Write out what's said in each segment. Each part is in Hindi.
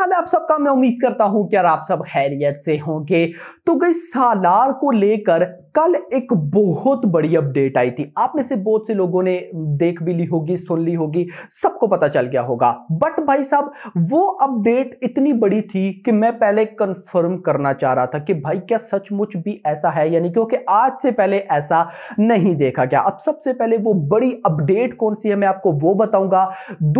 हाल है आप सबका मैं उम्मीद करता हूं कि यार आप सब खैरियत से होंगे तो गई सालार को लेकर कल एक बहुत बड़ी अपडेट आई थी आप में से बहुत से लोगों ने देख भी ली होगी सुन ली होगी सबको पता चल गया होगा बट भाई साहब वो अपडेट इतनी बड़ी थी कि मैं पहले कंफर्म करना चाह रहा था कि भाई क्या सचमुच भी ऐसा है यानी क्योंकि आज से पहले ऐसा नहीं देखा गया अब सबसे पहले वो बड़ी अपडेट कौन सी है मैं आपको वो बताऊंगा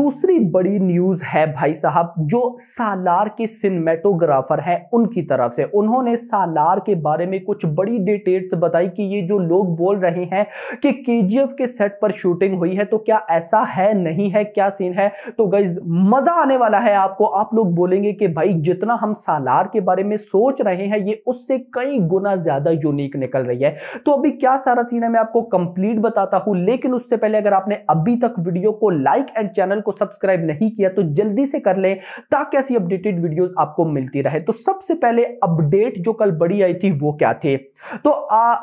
दूसरी बड़ी न्यूज है भाई साहब जो सा सालार के सिनेमेटोग्राफर हैं उनकी तरफ से उन्होंने सालार के बारे में कुछ बड़ी डिटेल्स बताई कि ये जो लोग बोल रहे हैं कि केजीएफ के सेट पर शूटिंग हुई है तो क्या ऐसा है नहीं है क्या सीन है तो गाइज मजा आने वाला है आपको आप लोग बोलेंगे कि भाई जितना हम सालार के बारे में सोच रहे हैं ये उससे कई गुना ज्यादा यूनिक निकल रही है तो अभी क्या सारा सीन है मैं आपको कंप्लीट बताता हूं लेकिन उससे पहले अगर आपने अभी तक वीडियो को लाइक एंड चैनल को सब्सक्राइब नहीं किया तो जल्दी से कर लें ताकि ऐसी अपडेटेड वीडियोस आपको मिलती रहे तो सबसे पहले अपडेट जो कल बड़ी आई थी वो क्या थे तो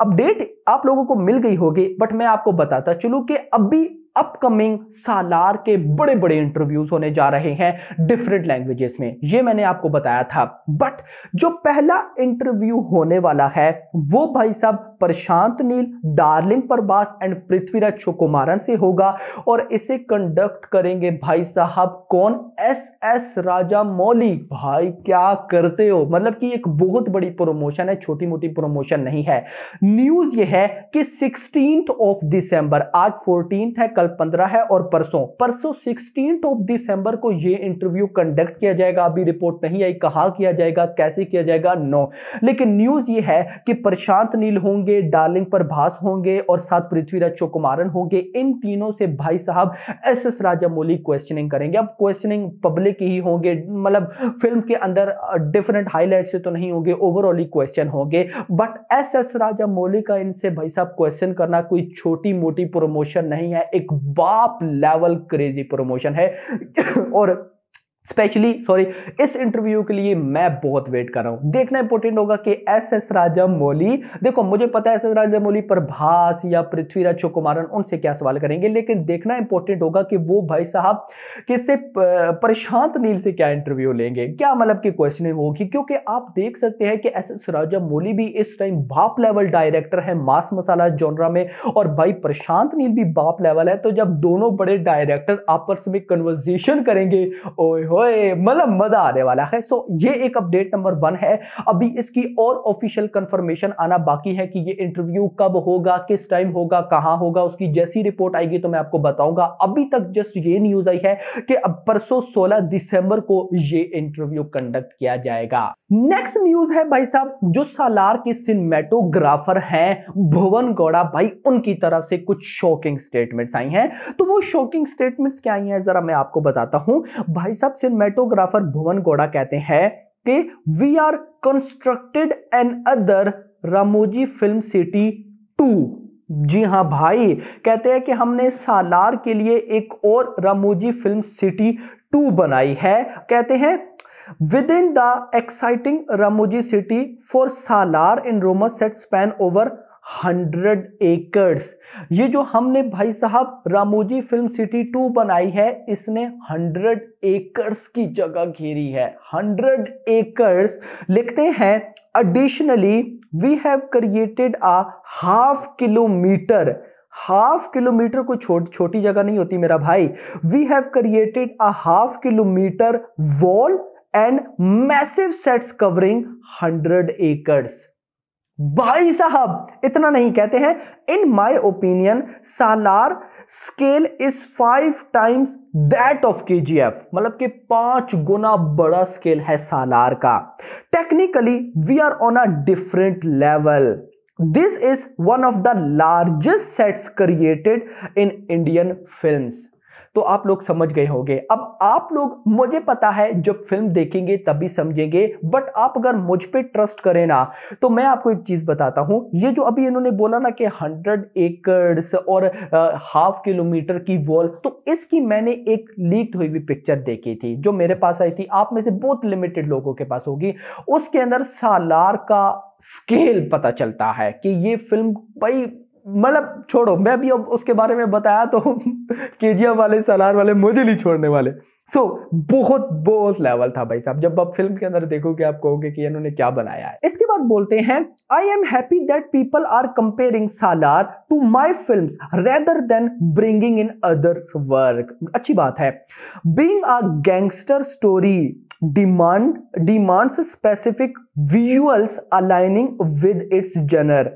अपडेट आप लोगों को मिल गई होगी बट मैं आपको बताता चलू कि अभी अपकमिंग सालार के बड़े बड़े इंटरव्यूज होने जा रहे हैं डिफरेंट लैंग्वेजेस में ये मैंने आपको बताया था बट जो पहला इंटरव्यू होने वाला है वो भाई साहब प्रशांत नील डार्लिंग परबास एंड पृथ्वीराज चुकुमारन से होगा और इसे कंडक्ट करेंगे भाई साहब कौन एस एस राजा मौली भाई क्या करते हो मतलब कि एक बहुत बड़ी प्रोमोशन है छोटी मोटी प्रोमोशन नहीं है न्यूज ये है कि सिक्सटीन ऑफ दिसंबर आज फोर्टीन है कल कल पंद्रह है और परसों परसों सिक्सटीन ऑफ दिसंबर को ये इंटरव्यू कंडक्ट किया जाएगा अभी रिपोर्ट नहीं आई कहा किया जाएगा कैसे किया जाएगा नो लेकिन न्यूज ये है कि प्रशांत नील होंगे डार्लिंग प्रभास होंगे और साथ पृथ्वीराज चौकुमारन होंगे इन तीनों से भाई साहब एस एस राजामौली क्वेश्चनिंग करेंगे अब क्वेश्चनिंग पब्लिक ही होंगे मतलब फिल्म के अंदर डिफरेंट हाईलाइट से तो नहीं होंगे ओवरऑल ही क्वेश्चन होंगे बट एस एस राजामौली का इनसे भाई साहब क्वेश्चन करना कोई छोटी मोटी प्रमोशन नहीं है एक बाप लेवल क्रेजी प्रमोशन है और स्पेशली सॉरी इस इंटरव्यू के लिए मैं बहुत वेट कर रहा हूं देखना इंपॉर्टेंट होगा कि एस एस राजा मौली देखो मुझे पता है S S Rajamouli Prabhas या पृथ्वीराज चौकुमारन उनसे क्या सवाल करेंगे लेकिन देखना इंपॉर्टेंट होगा कि वो भाई साहब किससे प्रशांत नील से क्या इंटरव्यू लेंगे क्या मतलब की क्वेश्चन होगी क्योंकि आप देख सकते हैं कि एस एस राजा मौली भी इस टाइम बाप लेवल डायरेक्टर है मास मसाला जोनरा में और भाई प्रशांत नील भी बाप लेवल है तो जब दोनों बड़े डायरेक्टर आपस में कन्वर्जेशन करेंगे हो मतलब मजा आने वाला है सो ये एक अपडेट नंबर वन है अभी इसकी और ऑफिशियल कंफर्मेशन आना बाकी है कि ये इंटरव्यू कब होगा किस टाइम होगा कहां होगा उसकी जैसी रिपोर्ट आएगी तो मैं आपको बताऊंगा अभी तक जस्ट ये न्यूज आई है कि अब परसों सोलह दिसंबर को ये इंटरव्यू कंडक्ट किया जाएगा नेक्स्ट न्यूज है भाई साहब जो सालार के सिनेमेटोग्राफर हैं भुवन गौड़ा भाई उनकी तरफ से कुछ शॉकिंग स्टेटमेंट्स आई हैं तो वो शॉकिंग स्टेटमेंट्स क्या आई हैं जरा मैं आपको बताता हूं भाई साहब सिनेमेटोग्राफर भुवन गौड़ा कहते हैं कि we are constructed another Ramoji Film City too जी हाँ भाई कहते हैं कि हमने सालार के लिए एक और रामोजी फिल्म सिटी टू बनाई है कहते हैं within the exciting Ramoji City for Salaar enormous set span over hundred acres ये जो हमने भाई साहब रामोजी फिल्म सिटी टू बनाई है इसने हंड्रेड एकर्स की जगह घेरी है हंड्रेड एकर्स लिखते हैं additionally we have created a half kilometre half kilometre कोई छोट, छोटी जगह नहीं होती मेरा भाई we have created a half kilometre wall and massive sets covering hundred acres भाई साहब इतना नहीं कहते हैं in my opinion Salaar scale is five times that of K G F मतलब कि पांच गुना बड़ा स्केल है सालार का technically we are on a different level this is one of the largest sets created in Indian films तो आप लोग समझ गए होंगे अब आप लोग मुझे पता है जब फिल्म देखेंगे तभी समझेंगे बट आप अगर मुझ पर ट्रस्ट करें ना तो मैं आपको एक चीज बताता हूं ये जो अभी इन्होंने बोला ना कि हंड्रेड एकड़ और हाफ किलोमीटर की वॉल तो इसकी मैंने एक लीक हुई हुई पिक्चर देखी थी जो मेरे पास आई थी आप में से बहुत लिमिटेड लोगों के पास होगी उसके अंदर सालार का स्केल पता चलता है कि ये फिल्म भाई मतलब छोड़ो मैं भी अब उसके बारे में बताया तो के वाले सलार वाले मुझे नहीं छोड़ने वाले सो so, बहुत बहुत लेवल था भाई साहब जब आप फिल्म के अंदर देखोगे आप कहोगे कि इन्होंने क्या बनाया है इसके बाद बोलते हैं I am happy that people are comparing Salaar to my film rather than bringing in others work अच्छी बात है being a gangster story demand demands specific visuals aligning with its genre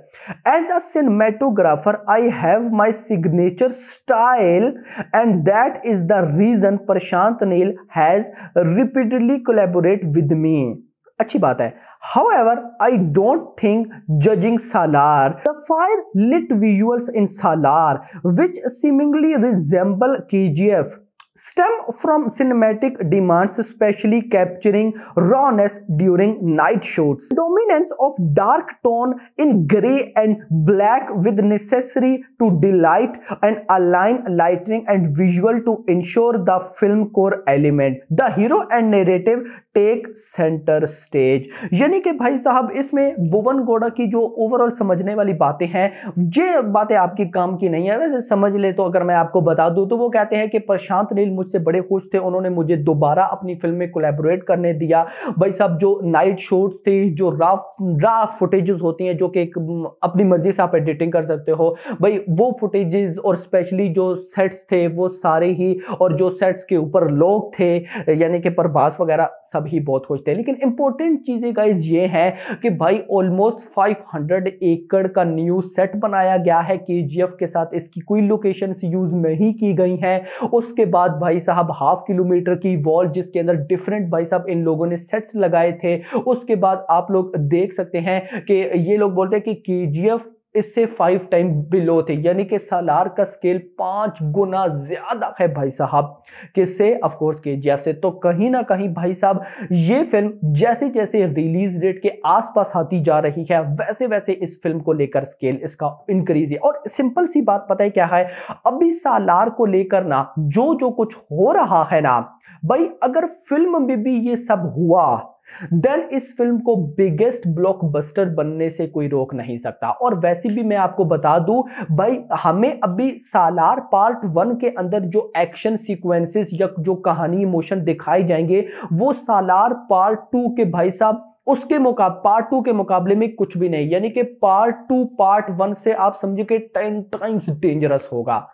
as a cinematographer i have my signature style and that is the reason prashant neil has repeatedly collaborated with me अच्छी बात है however i don't think judging salar the fire lit visuals in salar which seemingly resemble kgf stem from cinematic demands especially capturing rawness during night shoots dominance of dark tone in gray and black with necessary to delight and align lighting and visual to ensure the film core element the hero and narrative take centre stage यानी कि भाई साहब इसमें भुवन गोड़ा की जो ओवरऑल समझने वाली बातें हैं ये बातें आपकी काम की नहीं है वैसे समझ ले तो अगर मैं आपको बता दूं तो वो कहते हैं कि प्रशांत ने अनिल मुझसे बड़े खुश थे उन्होंने मुझे दोबारा अपनी फिल्म में कोलेबोरेट करने दिया भाई साहब जो नाइट शोट्स थे जो राफ राफ फुटेजेस होती हैं जो कि अपनी मर्जी से आप एडिटिंग कर सकते हो भाई वो फुटेजेस और स्पेशली जो सेट्स थे वो सारे ही और जो सेट्स के ऊपर लोग थे यानी कि प्रभास वगैरह सब ही बहुत खुश थे लेकिन इंपॉर्टेंट चीज़ें गाइज ये हैं कि भाई ऑलमोस्ट 500 एकड़ का न्यू सेट बनाया गया है के के साथ इसकी कोई लोकेशन यूज़ नहीं की गई हैं उसके बाद बाद भाई साहब हाफ किलोमीटर की वॉल जिसके अंदर डिफरेंट भाई साहब इन लोगों ने सेट्स लगाए थे उसके बाद आप लोग देख सकते हैं कि ये लोग बोलते हैं कि के इससे फाइव टाइम बिलो थे यानी कि सालार का स्केल पांच गुना ज्यादा है भाई साहब किससे ऑफकोर्स के जी से तो कहीं ना कहीं भाई साहब ये फिल्म जैसे जैसे रिलीज डेट के आसपास आती जा रही है वैसे वैसे इस फिल्म को लेकर स्केल इसका इंक्रीज है और सिंपल सी बात पता है क्या है अभी सालार को लेकर ना जो जो कुछ हो रहा है ना भाई अगर फिल्म में भी ये सब हुआ देन इस फिल्म को बिगेस्ट ब्लॉकबस्टर बनने से कोई रोक नहीं सकता और वैसे भी मैं आपको बता दूं भाई हमें अभी सालार पार्ट वन के अंदर जो एक्शन सीक्वेंसेस या जो कहानी इमोशन दिखाए जाएंगे वो सालार पार्ट टू के भाई साहब उसके मुकाब पार्ट टू के मुकाबले में कुछ भी नहीं यानी कि पार्ट टू पार्ट वन से आप समझिए कि टेन टाइम्स डेंजरस होगा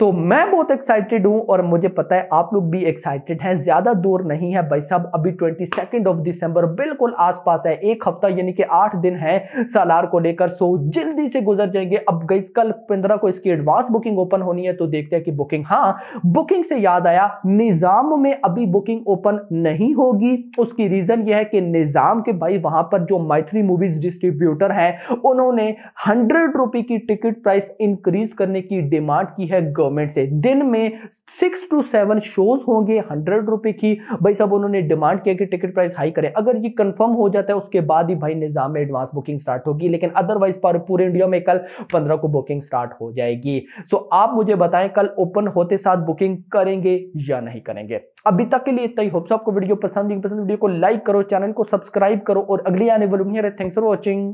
तो मैं बहुत एक्साइटेड हूं और मुझे पता है आप लोग भी एक्साइटेड हैं ज्यादा दूर नहीं है भाई साहब अभी ट्वेंटी सेकेंड ऑफ दिसंबर बिल्कुल आसपास है एक हफ्ता यानी कि आठ दिन है सालार को लेकर सो जल्दी से गुजर जाएंगे अब गई कल पंद्रह को इसकी एडवांस बुकिंग ओपन होनी है तो देखते हैं कि बुकिंग हाँ बुकिंग से याद आया निजाम में अभी बुकिंग ओपन नहीं होगी उसकी रीजन यह है कि निजाम के भाई वहां पर जो मैथिली मूवीज डिस्ट्रीब्यूटर हैं उन्होंने हंड्रेड रुपी की टिकट प्राइस इंक्रीज करने की डिमांड की है गवर्नमेंट गवर्नमेंट से दिन में सिक्स टू सेवन शोज होंगे हंड्रेड रुपए की भाई सब उन्होंने डिमांड किया कि टिकट प्राइस हाई करें अगर ये कंफर्म हो जाता है उसके बाद ही भाई निज़ाम में एडवांस बुकिंग स्टार्ट होगी लेकिन अदरवाइज पर पूरे इंडिया में कल पंद्रह को बुकिंग स्टार्ट हो जाएगी सो आप मुझे बताएं कल ओपन होते साथ बुकिंग करेंगे या नहीं करेंगे अभी तक के लिए इतना ही होप्स आपको वीडियो पसंद पसंद वीडियो को लाइक करो चैनल को सब्सक्राइब करो और अगली आने वाली थैंक्स फॉर वॉचिंग